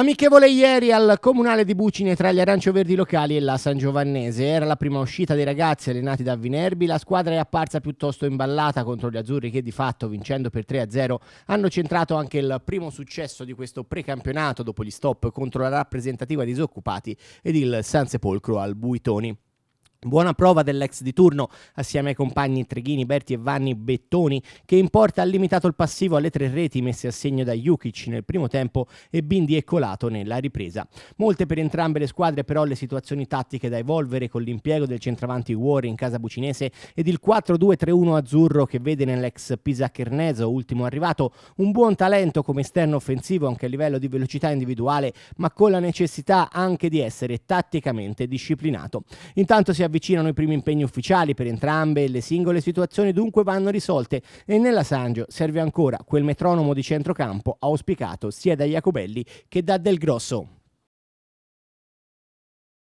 Amichevole ieri al comunale di Bucine tra gli arancioverdi locali e la San Giovannese. Era la prima uscita dei ragazzi allenati da Vinerbi. La squadra è apparsa piuttosto imballata contro gli azzurri che di fatto, vincendo per 3-0, hanno centrato anche il primo successo di questo precampionato dopo gli stop contro la rappresentativa disoccupati ed il San Sepolcro al Buitoni. Buona prova dell'ex di turno assieme ai compagni Treghini, Berti e Vanni Bettoni che in porta ha limitato il passivo alle tre reti messe a segno da Jukic nel primo tempo e Bindi è Colato nella ripresa. Molte per entrambe le squadre però le situazioni tattiche da evolvere con l'impiego del centravanti War in casa bucinese ed il 4-2-3-1 azzurro che vede nell'ex Pisa Cherneso, ultimo arrivato, un buon talento come esterno offensivo anche a livello di velocità individuale ma con la necessità anche di essere tatticamente disciplinato. Intanto si è avvicinano i primi impegni ufficiali per entrambe, le singole situazioni dunque vanno risolte e nella Sangio serve ancora quel metronomo di centrocampo auspicato sia da Jacobelli che da Del Grosso.